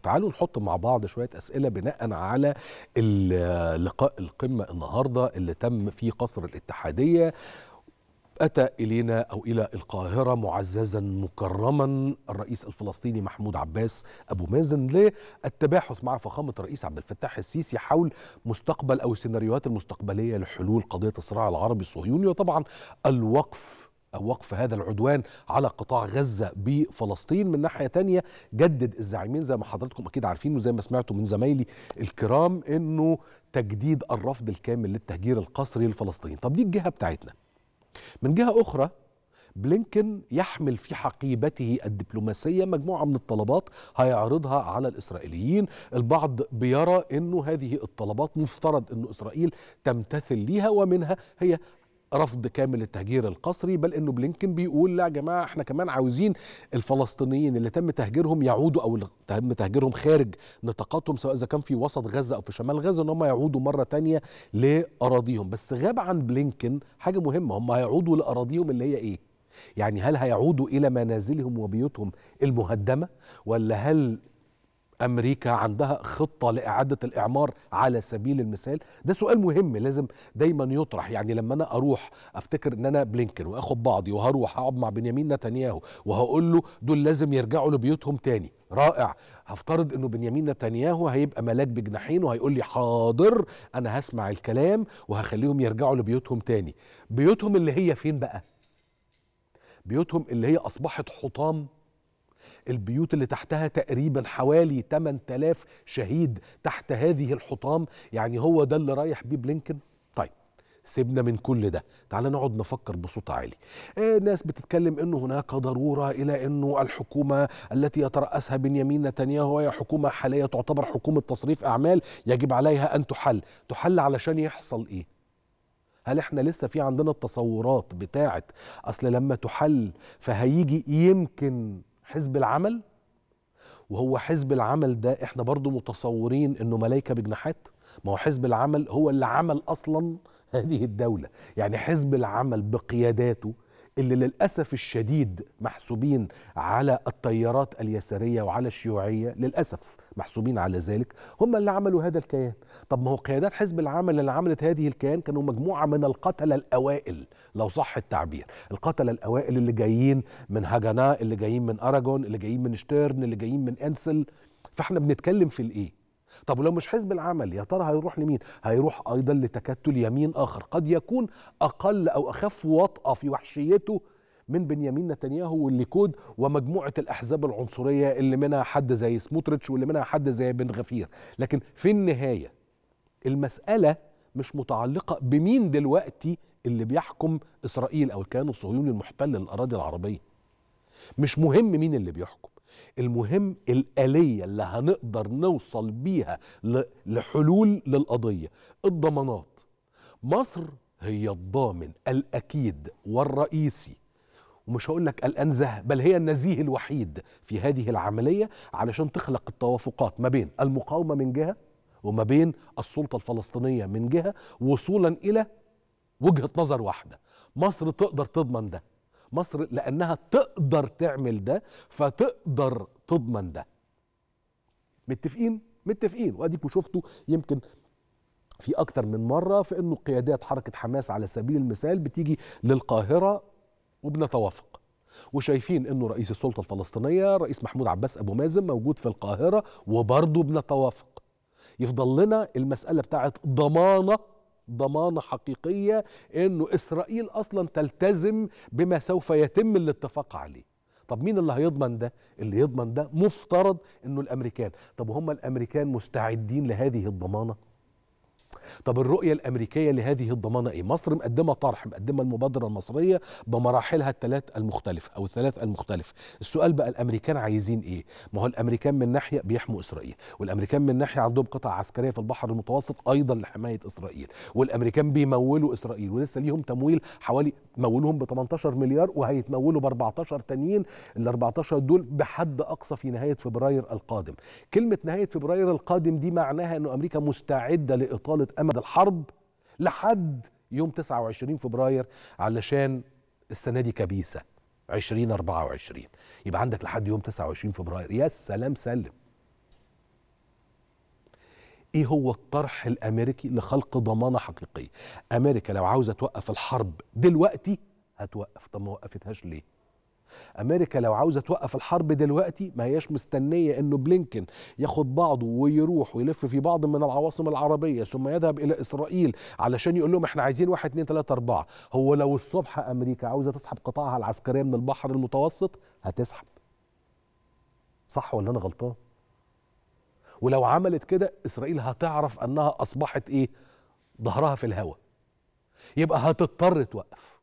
وتعالوا نحط مع بعض شويه اسئله بناء على لقاء القمه النهارده اللي تم في قصر الاتحاديه أتى إلينا أو إلى القاهرة معززا مكرما الرئيس الفلسطيني محمود عباس أبو مازن للتباحث مع فخامة الرئيس عبد الفتاح السيسي حول مستقبل أو السيناريوهات المستقبلية لحلول قضية الصراع العربي الصهيوني وطبعا الوقف أو وقف هذا العدوان على قطاع غزة بفلسطين من ناحية تانية جدد الزعيمين زي ما حضراتكم أكيد عارفين وزي ما سمعتوا من زمايلي الكرام أنه تجديد الرفض الكامل للتهجير القسري للفلسطينيين طب دي الجهة بتاعتنا من جهة أخرى بلينكن يحمل في حقيبته الدبلوماسية مجموعة من الطلبات هيعرضها على الإسرائيليين البعض بيرى أنه هذه الطلبات مفترض أن إسرائيل تمتثل ليها ومنها هي رفض كامل التهجير القسري بل انه بلينكن بيقول لا يا جماعه احنا كمان عاوزين الفلسطينيين اللي تم تهجيرهم يعودوا او تم تهجيرهم خارج نطاقاتهم سواء اذا كان في وسط غزه او في شمال غزه ان هم يعودوا مره تانية لاراضيهم بس غاب عن بلينكن حاجه مهمه هم هيعودوا لاراضيهم اللي هي ايه يعني هل هيعودوا الى منازلهم وبيوتهم المهدمه ولا هل امريكا عندها خطه لاعاده الاعمار على سبيل المثال ده سؤال مهم لازم دايما يطرح يعني لما انا اروح افتكر ان انا بلينكن واخد بعضي وهروح اقعد مع بنيامين نتنياهو وهقول له دول لازم يرجعوا لبيوتهم تاني رائع هفترض انه بنيامين نتنياهو هيبقى ملاك بجناحين وهيقول لي حاضر انا هسمع الكلام وهخليهم يرجعوا لبيوتهم تاني بيوتهم اللي هي فين بقى بيوتهم اللي هي اصبحت حطام البيوت اللي تحتها تقريبا حوالي 8000 شهيد تحت هذه الحطام يعني هو ده اللي رايح بيه بلينكن طيب سيبنا من كل ده تعال نقعد نفكر بصوت عالي آه ناس بتتكلم انه هناك ضروره الى انه الحكومه التي يترأسها بنيامين نتنياهو وهي حكومه حاليه تعتبر حكومه تصريف اعمال يجب عليها ان تحل تحل علشان يحصل ايه هل احنا لسه في عندنا التصورات بتاعه اصل لما تحل فهيجي يمكن حزب العمل وهو حزب العمل ده احنا برضو متصورين انه ملايكة بجناحات ما هو حزب العمل هو اللي عمل اصلا هذه الدولة يعني حزب العمل بقياداته اللي للأسف الشديد محسوبين على التيارات اليسارية وعلى الشيوعية للأسف محسوبين على ذلك هم اللي عملوا هذا الكيان طب ما هو قيادات حزب العمل اللي عملت هذه الكيان كانوا مجموعة من القتلة الأوائل لو صح التعبير القتلة الأوائل اللي جايين من هاجانا اللي جايين من أراجون اللي جايين من شتيرن اللي جايين من أنسل فاحنا بنتكلم في الإيه طب ولو مش حزب العمل يا ترى هيروح لمين؟ هيروح ايضا لتكتل يمين اخر قد يكون اقل او اخف وطأه في وحشيته من بنيامين نتنياهو والليكود ومجموعه الاحزاب العنصريه اللي منها حد زي سموتريتش واللي منها حد زي بن غفير، لكن في النهايه المساله مش متعلقه بمين دلوقتي اللي بيحكم اسرائيل او الكيان الصهيوني المحتل للاراضي العربيه. مش مهم مين اللي بيحكم، المهم الآلية اللي هنقدر نوصل بيها لحلول للقضية الضمانات مصر هي الضامن الأكيد والرئيسي ومش هقول لك الأنزه بل هي النزيه الوحيد في هذه العملية علشان تخلق التوافقات ما بين المقاومة من جهة وما بين السلطة الفلسطينية من جهة وصولا إلى وجهة نظر واحدة مصر تقدر تضمن ده مصر لأنها تقدر تعمل ده فتقدر تضمن ده متفقين؟ متفقين واديكم شفتوا يمكن في اكتر من مره في انه قيادات حركه حماس على سبيل المثال بتيجي للقاهره وبنتوافق وشايفين انه رئيس السلطه الفلسطينيه رئيس محمود عباس ابو مازن موجود في القاهره وبرضه بنتوافق يفضل لنا المساله بتاعه ضمانه ضمانه حقيقيه أن اسرائيل اصلا تلتزم بما سوف يتم الاتفاق عليه طب مين اللي هيضمن ده اللي يضمن ده مفترض انه الامريكان طب وهم الامريكان مستعدين لهذه الضمانه طب الرؤيه الامريكيه لهذه الضمانه ايه مصر مقدمه طرح مقدمه المبادره المصريه بمراحلها الثلاث المختلفه او الثلاث المختلفه السؤال بقى الامريكان عايزين ايه ما هو الامريكان من ناحيه بيحموا اسرائيل والامريكان من ناحيه عندهم قطع عسكريه في البحر المتوسط ايضا لحمايه اسرائيل والامريكان بيمولوا اسرائيل ولسه ليهم تمويل حوالي مولوهم ب 18 مليار وهيتمولوا ب 14 تانيين ال 14 دول بحد اقصى في نهايه فبراير القادم كلمه نهايه فبراير القادم دي معناها انه امريكا مستعده لاطاله أمد الحرب لحد يوم 29 فبراير علشان السنة دي كبيسة 2024 يبقى عندك لحد يوم 29 فبراير يا سلام سلم ايه هو الطرح الامريكي لخلق ضمانه حقيقيه امريكا لو عاوزه توقف الحرب دلوقتي هتوقف طب ما وقفتهاش ليه امريكا لو عاوزه توقف الحرب دلوقتي ما هياش مستنيه انه بلينكن ياخد بعضه ويروح ويلف في بعض من العواصم العربيه ثم يذهب الى اسرائيل علشان يقول لهم احنا عايزين واحد 2 3 اربعه هو لو الصبح امريكا عاوزه تسحب قطاعها العسكريه من البحر المتوسط هتسحب صح ولا انا غلطان ولو عملت كده اسرائيل هتعرف انها اصبحت ايه ظهرها في الهواء يبقى هتضطر توقف